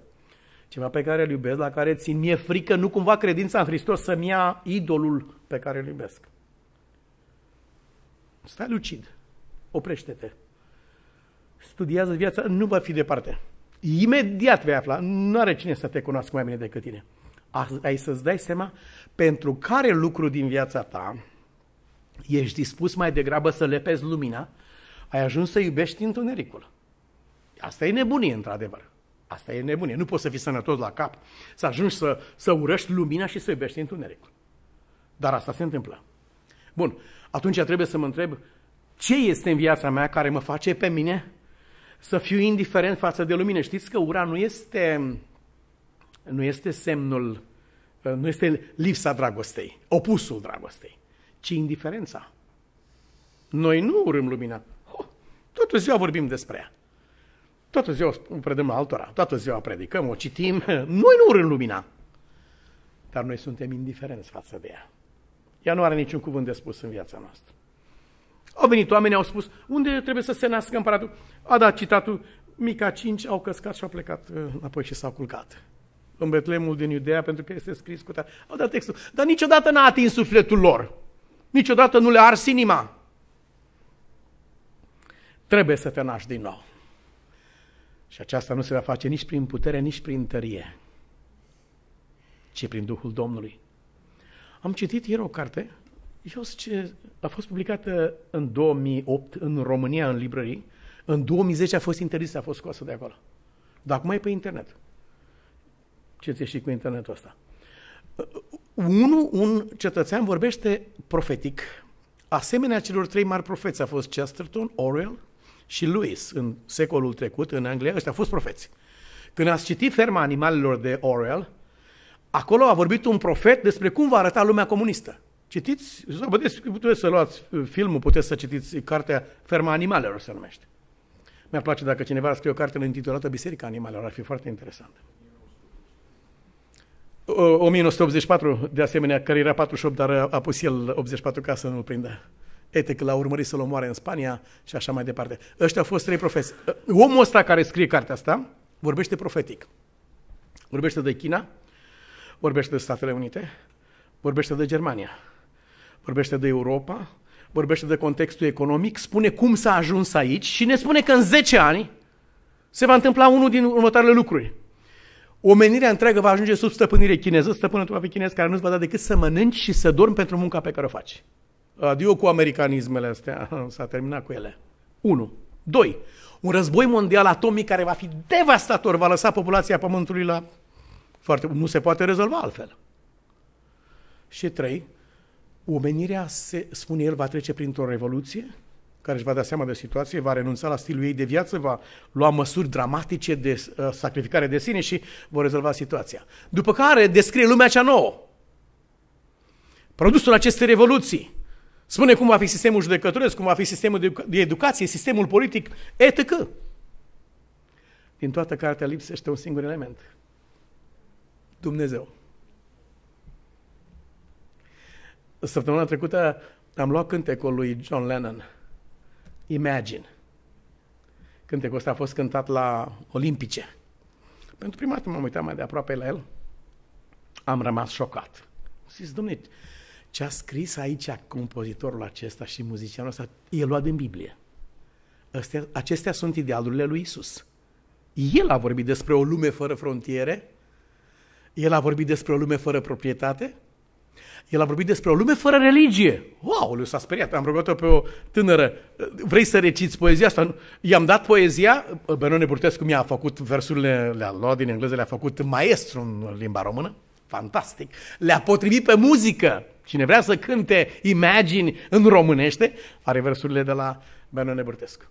ceva pe care îl iubesc, la care țin. Mi-e frică, nu cumva credința în Hristos să-mi ia idolul pe care îl iubesc. Stai lucid. Oprește-te. Studiază viața, nu va fi departe. Imediat vei afla, nu are cine să te cunoască mai bine decât tine ai să-ți dai seama pentru care lucru din viața ta ești dispus mai degrabă să lepezi lumina, ai ajuns să iubești întunericul. Asta e nebunie, într-adevăr. Asta e nebunie. Nu poți să fii sănătos la cap, să ajungi să, să urăști lumina și să iubești întunericul. Dar asta se întâmplă. Bun, atunci trebuie să mă întreb ce este în viața mea care mă face pe mine să fiu indiferent față de lumină. Știți că ura nu este nu este semnul, uh, nu este lipsa dragostei, opusul dragostei, ci indiferența. Noi nu urâm lumina. Oh, toată ziua vorbim despre ea. Toată ziua o predăm la altora, toată ziua predicăm, o citim. Noi nu urâm lumina. Dar noi suntem indiferenți față de ea. Ea nu are niciun cuvânt de spus în viața noastră. Au venit oameni, au spus, unde trebuie să se nască împăratul? A dat citatul, mica cinci, au căscat și au plecat uh, înapoi și s-au culcat în Betlemul din Iudea, pentru că este scris cu tare. Au dat textul. Dar niciodată n-a atins sufletul lor. Niciodată nu le ars inima. Trebuie să te naști din nou. Și aceasta nu se va face nici prin putere, nici prin tărie, ci prin Duhul Domnului. Am citit ieri o carte, eu ce a fost publicată în 2008 în România, în librării, în 2010 a fost interzisă, a fost scoasă de acolo. Dar acum e pe internet ce ți și cu internetul ăsta. Unul, un cetățean vorbește profetic, asemenea celor trei mari profeți a fost Chesterton, Orwell și Lewis în secolul trecut în Anglia, ăștia au fost profeți. Când ați citit Ferma animalelor de Orwell, acolo a vorbit un profet despre cum va arăta lumea comunistă. Citiți, puteți, puteți să luați filmul, puteți să citiți cartea Ferma animalelor se numește. Mi-ar place dacă cineva ar scrie o carte intitulată Biserica Animalelor, ar fi foarte interesant. 1984, de asemenea, care era 48, dar a pus el 84 ca să nu-l prindă. Ete că l-a urmărit să-l omoare în Spania și așa mai departe. Ăștia au fost trei profesori. Omul ăsta care scrie cartea asta vorbește profetic. Vorbește de China, vorbește de Statele Unite, vorbește de Germania, vorbește de Europa, vorbește de contextul economic, spune cum s-a ajuns aici și ne spune că în 10 ani se va întâmpla unul din următoarele lucruri. Omenirea întreagă va ajunge sub stăpânire chineză, stăpânul va fi chinez care nu-ți va da decât să mănânci și să dormi pentru munca pe care o faci. Adio cu americanismele astea, s-a terminat cu ele. 1. 2. Un război mondial atomic care va fi devastator, va lăsa populația Pământului la... Foarte... Nu se poate rezolva altfel. Și 3. Omenirea, se, spune el, va trece printr-o revoluție care își va da seama de situație, va renunța la stilul ei de viață, va lua măsuri dramatice de uh, sacrificare de sine și vor rezolva situația. După care descrie lumea cea nouă. Produsul acestei revoluții. Spune cum va fi sistemul judecătoresc, cum va fi sistemul de, educație, sistemul politic, etc. Din toată cartea lipsește un singur element. Dumnezeu. Săptămâna trecută am luat cântecul lui John Lennon Imagine. Cântecul ăsta a fost cântat la Olimpice. Pentru prima dată m-am uitat mai de aproape la el. Am rămas șocat. Zis, domnule, ce a scris aici compozitorul acesta și muzicianul ăsta, e luat din Biblie. Astea, acestea sunt idealurile lui Isus. El a vorbit despre o lume fără frontiere, el a vorbit despre o lume fără proprietate, el a vorbit despre o lume fără religie. Wow, lui s-a speriat. Am rugat-o pe o tânără. Vrei să reciți poezia asta? I-am dat poezia. Benone Burtescu mi-a făcut versurile, le-a luat din engleză, le-a făcut maestru în limba română. Fantastic. Le-a potrivit pe muzică. Cine vrea să cânte imagini în românește, are versurile de la Benone Burtescu.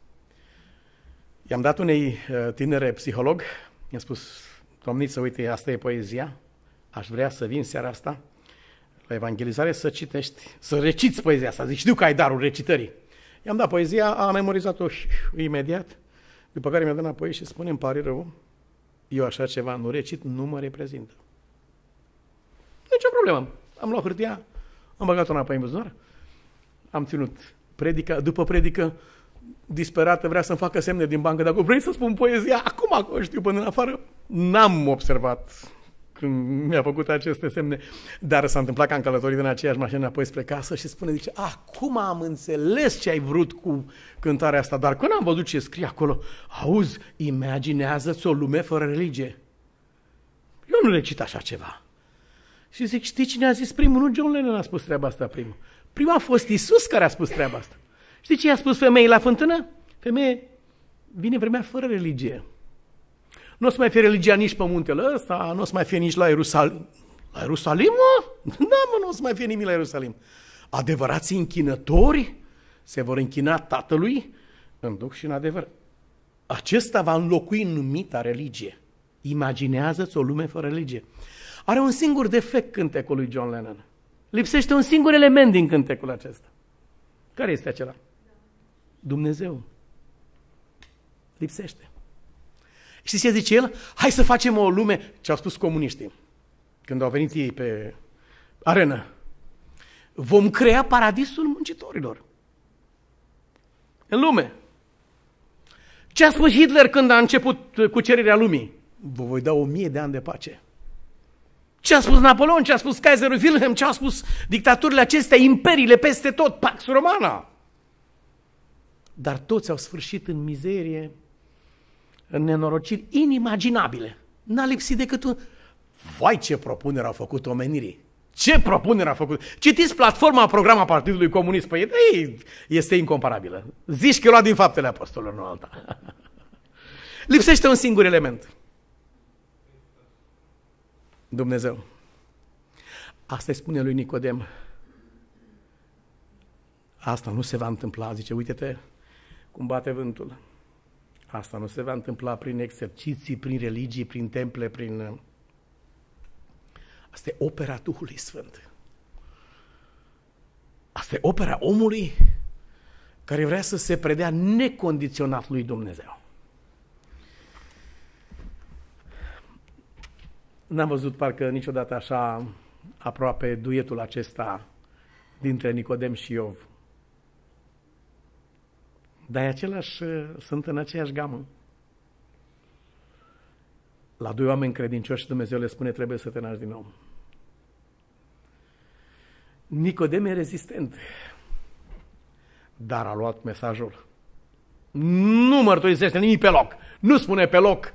I-am dat unei uh, tinere psiholog, i-am spus, domniță, uite, asta e poezia, aș vrea să vin seara asta la evangelizare să citești, să reciți poezia asta. Zici, știu că ai darul recitării. I-am dat poezia, a memorizat-o imediat, după care mi-a dat înapoi și spune, îmi pare rău, eu așa ceva nu recit, nu mă reprezintă. Nici o problemă. Am luat hârtia, am băgat-o înapoi în buzunar, am ținut predica, după predică, disperată, vrea să-mi facă semne din bancă, dacă vrei să spun poezia, acum, acum știu, până în afară, n-am observat când mi-a făcut aceste semne. Dar s-a întâmplat că am călătorit în aceeași mașină apoi spre casă și spune, zice, acum am înțeles ce ai vrut cu cântarea asta, dar când am văzut ce scrie acolo, auzi, imaginează-ți o lume fără religie. Eu nu recit așa ceva. Și zic, știi cine a zis primul? Nu John Lennon a spus treaba asta primul. Primul a fost Isus care a spus treaba asta. Știi ce i-a spus femeii la fântână? Femeie, vine vremea fără religie. Nu o să mai fie religia nici pe muntele ăsta, nu o să mai fie nici la Ierusalim. La Ierusalim, mă? Da, mă, nu o să mai fie nimic la Ierusalim. Adevărații închinători se vor închina Tatălui în Duh și în adevăr. Acesta va înlocui numita religie. Imaginează-ți o lume fără religie. Are un singur defect cântecul lui John Lennon. Lipsește un singur element din cântecul acesta. Care este acela? Dumnezeu. Lipsește. Știți ce zice el? Hai să facem o lume, ce au spus comuniștii, când au venit ei pe arenă. Vom crea paradisul muncitorilor. În lume. Ce a spus Hitler când a început uh, cucerirea lumii? Vă voi da o mie de ani de pace. Ce a spus Napoleon, ce a spus Kaiserul Wilhelm, ce a spus dictaturile acestea, imperiile peste tot, Pax Romana. Dar toți au sfârșit în mizerie, nenorociri inimaginabile. N-a lipsit decât un... Vai ce propunere au făcut omenirii! Ce propunere a făcut? Citiți platforma, programa Partidului Comunist. Păi ei, este incomparabilă. Zici că e luat din faptele apostolilor, nu alta. Lipsește un singur element. Dumnezeu. Asta îi spune lui Nicodem. Asta nu se va întâmpla, zice, uite-te cum bate vântul. Asta nu se va întâmpla prin exerciții, prin religii, prin temple, prin... Uh, asta e opera Duhului Sfânt. Asta e opera omului care vrea să se predea necondiționat lui Dumnezeu. N-am văzut parcă niciodată așa aproape duetul acesta dintre Nicodem și Iov. Dar același, uh, sunt în aceeași gamă. La doi oameni credincioși Dumnezeu le spune trebuie să te naști din nou. Nicodem e rezistent, dar a luat mesajul. Nu mărturisește nimic pe loc, nu spune pe loc,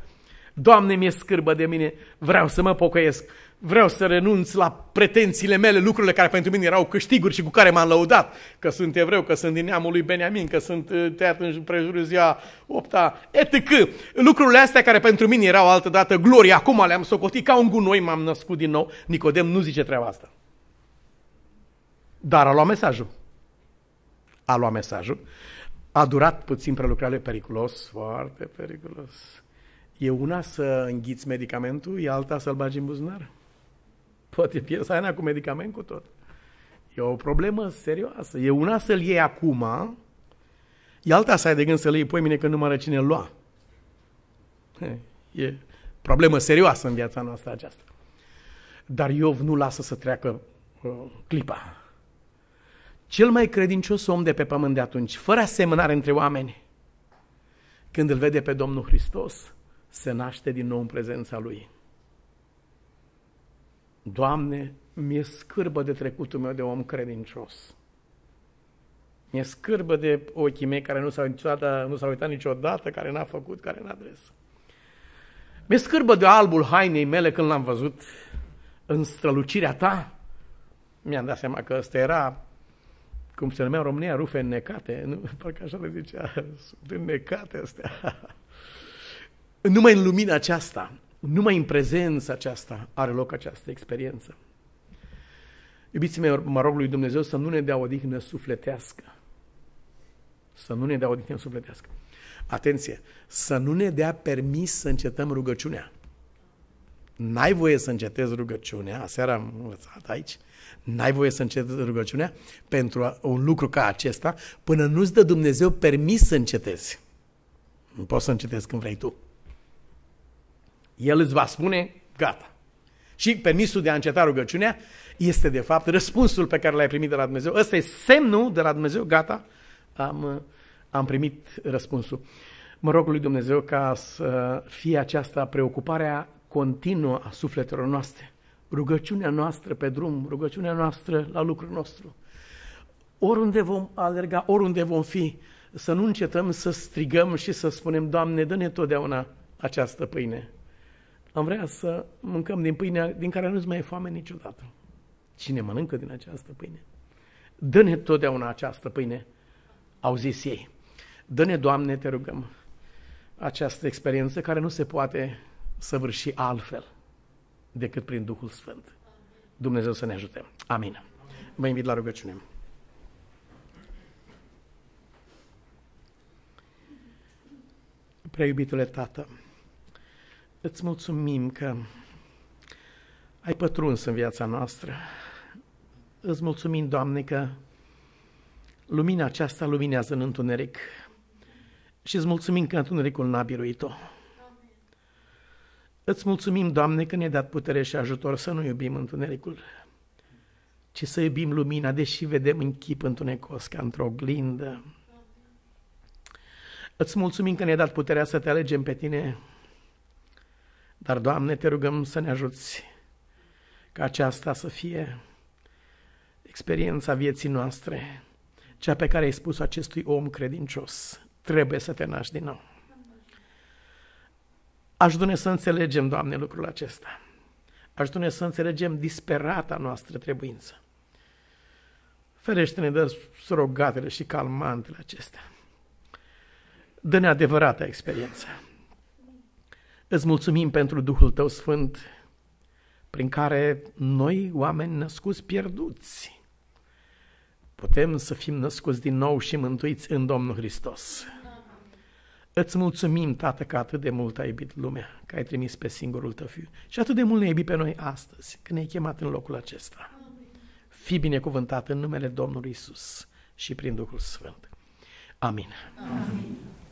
Doamne, mi-e scârbă de mine, vreau să mă pocăiesc vreau să renunț la pretențiile mele, lucrurile care pentru mine erau câștiguri și cu care m-am lăudat, că sunt evreu, că sunt din neamul lui Beniamin, că sunt uh, tăiat în prejurul ziua 8 etc. Lucrurile astea care pentru mine erau altădată glorie, acum le-am socotit ca un gunoi, m-am născut din nou. Nicodem nu zice treaba asta. Dar a luat mesajul. A luat mesajul. A durat puțin prelucrare periculos, foarte periculos. E una să înghiți medicamentul, e alta să-l bagi în buzunar. Toate piesa aia cu medicament cu tot. E o problemă serioasă. E una să-l iei acum, e alta să ai de gând să-l iei păi, mine că nu mai are cine lua. E problemă serioasă în viața noastră aceasta. Dar Iov nu lasă să treacă uh, clipa. Cel mai credincios om de pe pământ de atunci, fără asemănare între oameni, când îl vede pe Domnul Hristos, se naște din nou în prezența Lui. Doamne, mi-e scârbă de trecutul meu de om credincios. Mi-e scârbă de ochii mei care nu s-au, niciodată, nu s-au uitat niciodată, care n-a făcut, care n-a adresat. Mi-e scârbă de albul hainei mele când l-am văzut în strălucirea ta. Mi-am dat seama că ăsta era, cum se numea în România, rufe înnecate. Nu, parcă așa le zicea, sunt înnecate astea. Numai în lumina aceasta, numai în prezența aceasta are loc această experiență. Iubiții mei, mă rog lui Dumnezeu să nu ne dea odihnă sufletească. Să nu ne dea odihnă sufletească. Atenție, să nu ne dea permis să încetăm rugăciunea. N-ai voie să încetezi rugăciunea, aseară am învățat aici, n-ai voie să încetezi rugăciunea pentru un lucru ca acesta până nu-ți dă Dumnezeu permis să încetezi. Nu poți să încetezi când vrei tu. El îți va spune, gata. Și permisul de a înceta rugăciunea este de fapt răspunsul pe care l-ai primit de la Dumnezeu. Ăsta e semnul de la Dumnezeu, gata, am, am primit răspunsul. Mă rog lui Dumnezeu ca să fie aceasta preocuparea continuă a sufletelor noastre, rugăciunea noastră pe drum, rugăciunea noastră la lucrul nostru. Oriunde vom alerga, oriunde vom fi, să nu încetăm să strigăm și să spunem, Doamne, dă-ne totdeauna această pâine am vrea să mâncăm din pâinea din care nu-ți mai e foame niciodată. Cine mănâncă din această pâine? Dă-ne totdeauna această pâine, au zis ei. Dă-ne, Doamne, te rugăm, această experiență care nu se poate săvârși altfel decât prin Duhul Sfânt. Dumnezeu să ne ajute. Amin. Vă invit la rugăciune. Preiubitule Tată, Îți mulțumim că ai pătruns în viața noastră. Îți mulțumim, Doamne, că lumina aceasta luminează în întuneric și îți mulțumim că întunericul n-a biruit-o. Îți mulțumim, Doamne, că ne-ai dat putere și ajutor să nu iubim întunericul, ci să iubim lumina, deși vedem în chip întunecos ca într-o oglindă. Îți mulțumim că ne-ai dat puterea să te alegem pe tine dar, Doamne, te rugăm să ne ajuți ca aceasta să fie experiența vieții noastre, cea pe care ai spus acestui om credincios. Trebuie să te naști din nou. Ajută-ne să înțelegem, Doamne, lucrul acesta. Ajută-ne să înțelegem disperata noastră trebuință. Ferește-ne de surogatele și calmantele acestea. Dă-ne adevărata experiență. Îți mulțumim pentru Duhul Tău Sfânt, prin care noi, oameni născuți pierduți, putem să fim născuți din nou și mântuiți în Domnul Hristos. Îți mulțumim, Tată, că atât de mult ai iubit lumea, că ai trimis pe singurul tău fiu și atât de mult ne iubit pe noi astăzi, că ne-ai chemat în locul acesta. Fii binecuvântat în numele Domnului Isus și prin Duhul Sfânt. Amin. Amin.